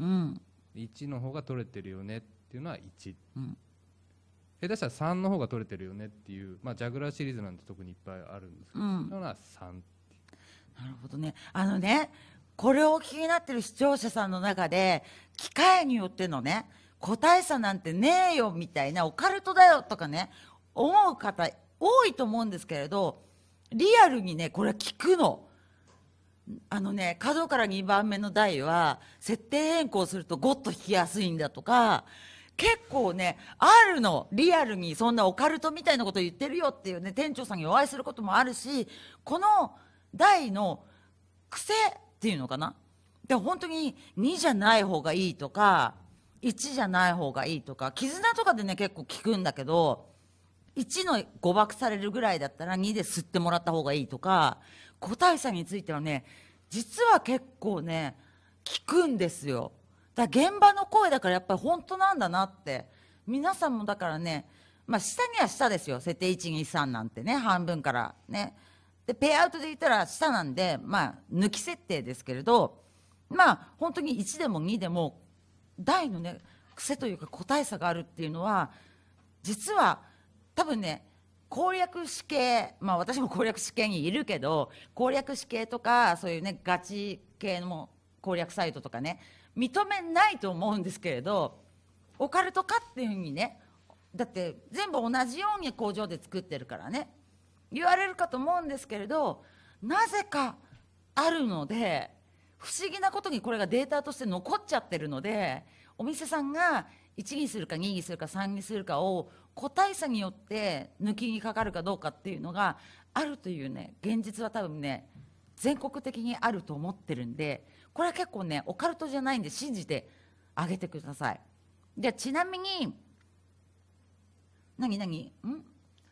うん、1の方が取れてるよねっていうのは1、うん、下手したら3の方が取れてるよねっていう、まあ、ジャグラーシリーズなんて特にいっぱいあるんですけど、うん、そういうのは3なるほどねあのねこれを気になってる視聴者さんの中で機械によってのね個体差なんてねえよみたいなオカルトだよとかね思う方多いと思うんですけれどリアルにねこれ聞くの。あのね、角から2番目の台は、設定変更するとゴッと弾きやすいんだとか、結構ね、R のリアルにそんなオカルトみたいなこと言ってるよっていうね、店長さんにお会いすることもあるし、この台の癖っていうのかな。で、本当に2じゃない方がいいとか、1じゃない方がいいとか、絆とかでね、結構聞くんだけど、1の誤爆されるぐらいだったら2で吸ってもらった方がいいとか個体差についてはね実は結構ね聞くんですよだから現場の声だからやっぱり本当なんだなって皆さんもだからねまあ下には下ですよ設定123なんてね半分からねでペイアウトで言ったら下なんでまあ抜き設定ですけれどまあ本当に1でも2でも大のね癖というか個体差があるっていうのは実は多分ね攻略士系まあ私も攻略試系にいるけど攻略士系とかそういうねガチ系の攻略サイトとかね認めないと思うんですけれどオカルトかっていうふうにねだって全部同じように工場で作ってるからね言われるかと思うんですけれどなぜかあるので不思議なことにこれがデータとして残っちゃってるのでお店さんが1にするか2にするか3にするかを個体差によって抜きにかかるかどうかっていうのがあるというね現実は多分ね全国的にあると思ってるんでこれは結構ねオカルトじゃないんで信じてあげてくださいでちなみに何何ん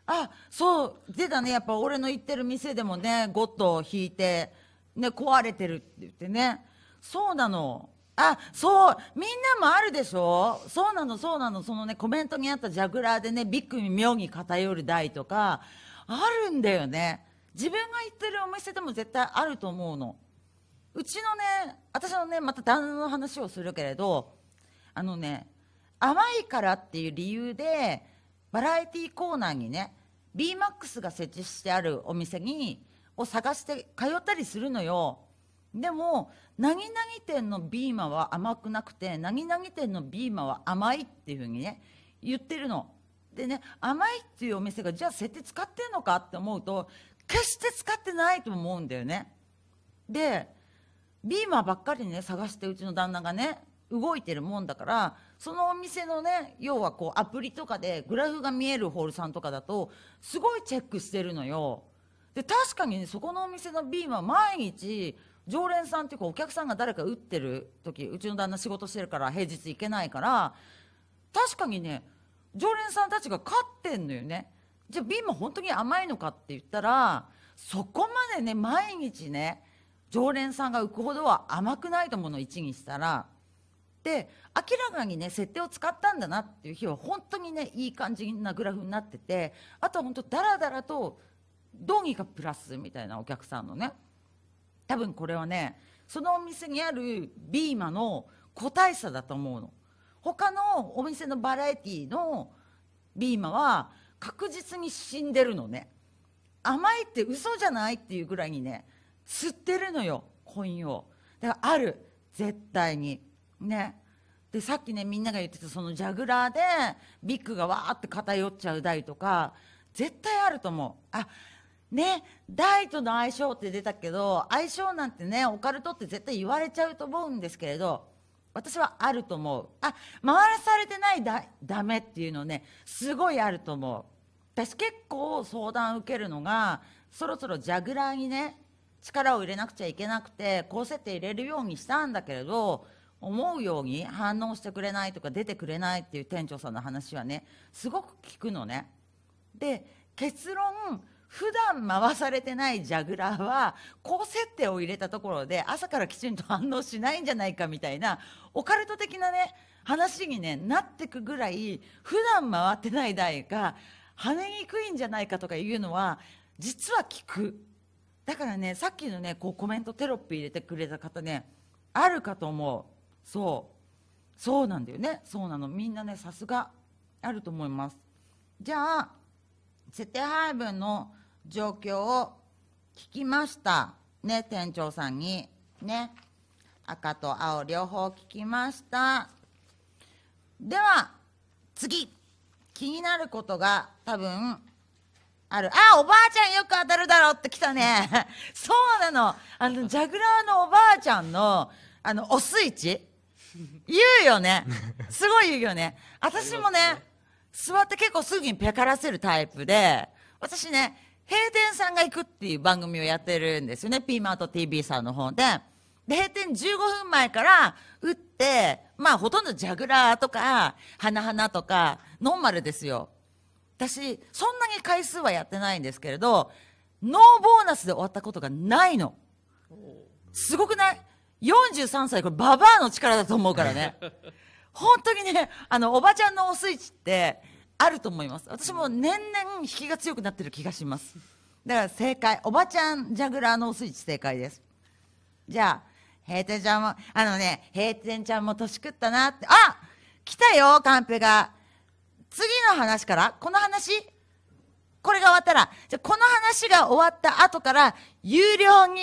あそう出たねやっぱ俺の行ってる店でもねゴッドを引いて、ね、壊れてるって言ってねそうなのあそうみんなもあるでしょそうなのそうなのそのねコメントにあったジャグラーでねビッグに妙に偏る台とかあるんだよね自分が行ってるお店でも絶対あると思うのうちのね私のねまた旦那の話をするけれどあのね甘いからっていう理由でバラエティーコーナーにね BMAX が設置してあるお店にを探して通ったりするのよでもなぎなぎ店のビーマは甘くなくてなぎなぎ店のビーマは甘いっていうふうにね言ってるのでね甘いっていうお店がじゃあ設定使ってんのかって思うと決して使ってないと思うんだよねでビーマばっかりね探してうちの旦那がね動いてるもんだからそのお店のね要はこうアプリとかでグラフが見えるホールさんとかだとすごいチェックしてるのよで確かに、ね、そこのお店のビーマは毎日常連さんっていうかお客さんが誰か打ってる時うちの旦那仕事してるから平日行けないから確かにね常連さんたちが勝ってんのよねじゃあ瓶も本当に甘いのかって言ったらそこまでね毎日ね常連さんが浮くほどは甘くないと思うの1にしたらで明らかにね設定を使ったんだなっていう日は本当にねいい感じなグラフになっててあとは本当だらだらとどうにかプラスみたいなお客さんのね。多分これはねそのお店にあるビーマの個体差だと思うの他のお店のバラエティのビーマは確実に死んでるのね甘いって嘘じゃないっていうぐらいにね吸ってるのよコインをだからある絶対にねでさっきねみんなが言ってたそのジャグラーでビッグがわーって偏っちゃう台とか絶対あると思うあね、大との相性って出たけど相性なんてねオカルトって絶対言われちゃうと思うんですけれど私はあると思うあ回らされてないだダメっていうのねすごいあると思う私結構相談受けるのがそろそろジャグラーにね力を入れなくちゃいけなくてこう設定入れるようにしたんだけれど思うように反応してくれないとか出てくれないっていう店長さんの話はねすごく聞くのねで結論普段回されてないジャグラーは高設定を入れたところで朝からきちんと反応しないんじゃないかみたいなオカルト的なね話に、ね、なってくぐらい普段回ってない台が跳ねにくいんじゃないかとかいうのは実は聞くだからねさっきのねこうコメントテロップ入れてくれた方ねあるかと思うそうそうなんだよねそうなのみんなねさすがあると思いますじゃあ設定配分の状況を聞きました。ね、店長さんに。ね、赤と青両方聞きました。では、次。気になることが多分ある。あ、おばあちゃんよく当たるだろうって来たね。そうなの。あの、ジャグラーのおばあちゃんの、あの、おスイッチ言うよね。すごい言うよね。私もね、座って結構すぐにペカらせるタイプで、私ね、閉店さんが行くっていう番組をやってるんですよね。ピーマート TV さんの方で。で、閉店15分前から打って、まあほとんどジャグラーとか、花々とか、ノンマルですよ。私、そんなに回数はやってないんですけれど、ノーボーナスで終わったことがないの。すごくない ?43 歳、これババアの力だと思うからね。本当にね、あの、おばちゃんのおスイッチって、あると思います私も年々引きが強くなってる気がしますだから正解おばちゃんジャグラーのスイッチ正解ですじゃあ平天ちゃんもあのね平然ちゃんも年食ったなってあ来たよカンペが次の話からこの話これが終わったらじゃこの話が終わった後から有料に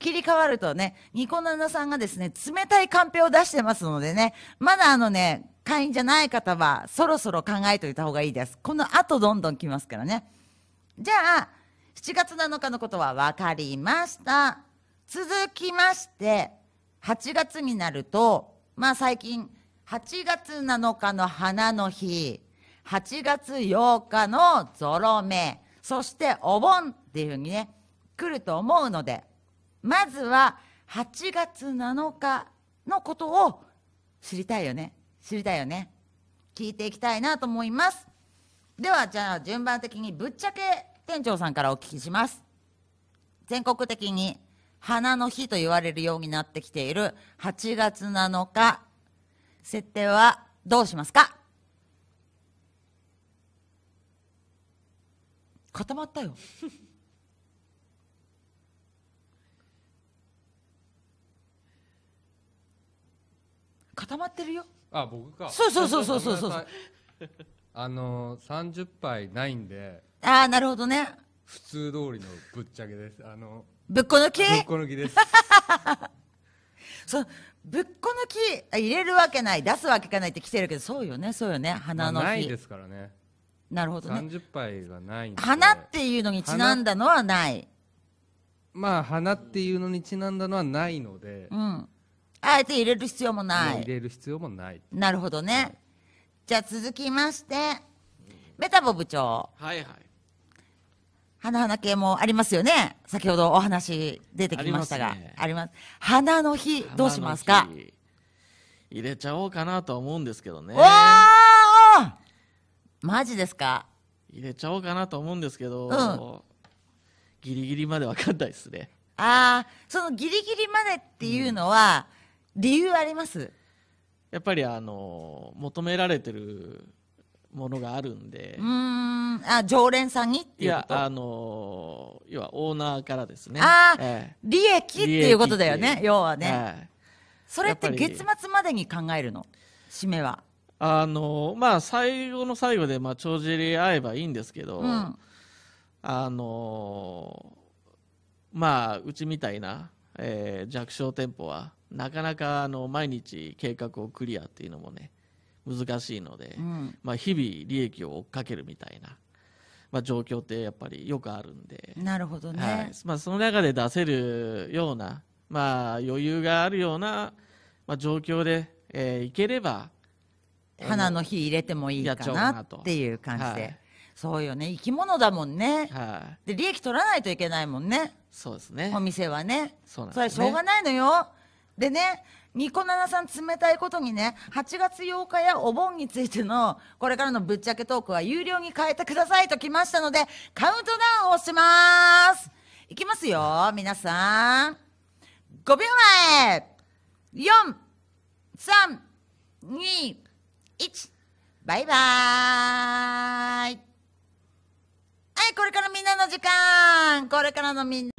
切り替わるとね、ニコナナさんがですね、冷たいカンペを出してますのでね、まだあのね、会員じゃない方は、そろそろ考えといた方がいいです。この後どんどん来ますからね。じゃあ、7月7日のことは分かりました。続きまして、8月になると、まあ最近、8月7日の花の日、8月8日のゾロ目、そしてお盆っていうふうにね、来ると思うので、まずは8月7日のことを知りたいよね知りたいよね聞いていきたいなと思いますではじゃあ順番的にぶっちゃけ店長さんからお聞きします全国的に花の日と言われるようになってきている8月7日設定はどうしますか固まったよ固まってるよあ僕かそうそうそうそうそうそう あのー、30杯ないんでああなるほどね普通通りのぶっちゃけですあのぶっこ抜きぶっこ抜きです そうぶっこ抜き入れるわけない出すわけがないって来てるけどそうよねそうよね花の日、まあ、ないですからねなるほどね30杯がないんで花っていうのにちなんだのはないまあ花っていうのにちなんだのはないので、うん、あえて入れる必要もない入れる必要もないなるほどね、はい、じゃあ続きましてメタボ部長はいはい花々系もありますよね先ほどお話出てきましたがあります,、ね、花の日どうしますか入れちゃおうかなと思うんですけどねおーマジですか入れちゃおうかなと思うんですけど、うん、ギリギリまで分かんないですねああそのギリギリまでっていうのは、うん理由ありますやっぱりあの求められてるものがあるんでうんあ常連さんにっていうこといやあの要はオーナーからですねああ、ええ、利益っていうことだよね要はね、え、それって月末までに考えるの締めはあのまあ最後の最後でまあ帳尻合えばいいんですけど、うん、あのまあうちみたいな、えー、弱小店舗はなかなかあの毎日計画をクリアっていうのもね難しいので、うん、まあ、日々利益を追っかけるみたいな、まあ、状況ってやっぱりよくあるんでなるほどね、はい、まあ、その中で出せるような、まあ、余裕があるような、まあ、状況で、えー、いければ花の日入れてもいいかなっていう感じで、そうよね生き物だもんね、はい、で利益取らないといけないもんねそうですねお店はね、ね、それはしょうがないのよでね、ニコナナさん冷たいことにね、8月8日やお盆についての、これからのぶっちゃけトークは有料に変えてくださいときましたので、カウントダウンをします。いきますよ、皆さん。5秒前 !4、3、2、1、バイバーイはい、これからみんなの時間これからのみんな。